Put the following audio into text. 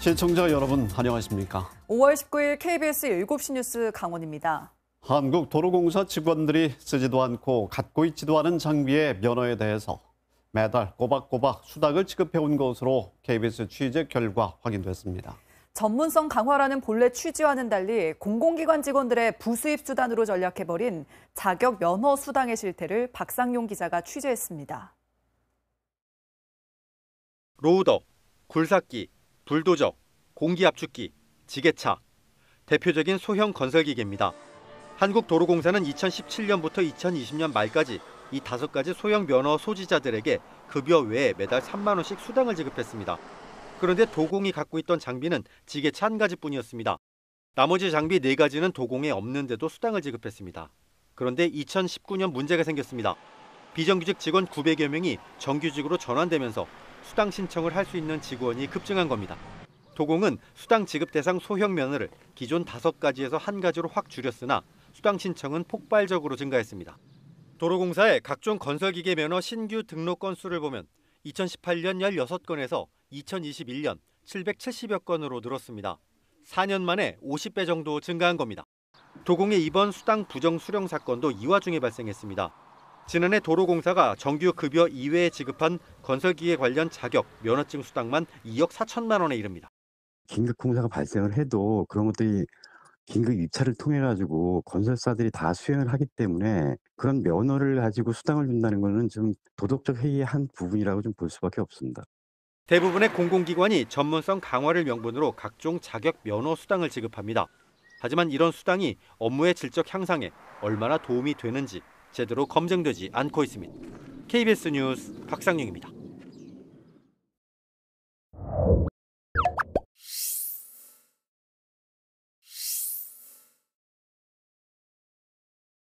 시청자 여러분 안녕하십니까? 5월 19일 KBS 7시 뉴스 강원입니다. 한국도로공사 직원들이 쓰지도 않고 갖고 있지도 않은 장비의 면허에 대해서 매달 꼬박꼬박 수당을 지급해온 것으로 KBS 취재 결과 확인됐습니다. 전문성 강화라는 본래 취지와는 달리 공공기관 직원들의 부수입 수단으로 전략해버린 자격 면허 수당의 실태를 박상용 기자가 취재했습니다. 로우더, 굴삭기, 불도저, 공기압축기, 지게차, 대표적인 소형 건설기계입니다. 한국도로공사는 2017년부터 2020년 말까지 이 다섯 가지 소형 면허 소지자들에게 급여 외에 매달 3만 원씩 수당을 지급했습니다. 그런데 도공이 갖고 있던 장비는 지게차 한 가지뿐이었습니다. 나머지 장비 네 가지는 도공에 없는데도 수당을 지급했습니다. 그런데 2019년 문제가 생겼습니다. 비정규직 직원 900여 명이 정규직으로 전환되면서 수당 신청을 할 수 있는 직원이 급증한 겁니다. 도공은 수당 지급 대상 소형 면허를 기존 5가지에서 1가지로 확 줄였으나 수당 신청은 폭발적으로 증가했습니다. 도로공사의 각종 건설기계 면허 신규 등록 건수를 보면 2018년 16건에서 2021년 770여 건으로 늘었습니다. 4년 만에 50배 정도 증가한 겁니다. 도공의 이번 수당 부정 수령 사건도 이 와중에 발생했습니다. 지난해 도로공사가 정규 급여 이외에 지급한 건설기계 관련 자격 면허증 수당만 2억 4천만 원에 이릅니다. 긴급 공사가 발생을 해도 그런 것들이 긴급 입찰을 통해 가지고 건설사들이 다 수행을 하기 때문에 그런 면허를 가지고 수당을 준다는 것은 좀 도덕적 해이의한 부분이라고 좀 볼 수밖에 없습니다. 대부분의 공공기관이 전문성 강화를 명분으로 각종 자격 면허 수당을 지급합니다. 하지만 이런 수당이 업무의 질적 향상에 얼마나 도움이 되는지 제대로 검증되지 않고 있습니다. KBS 뉴스 박상용입니다.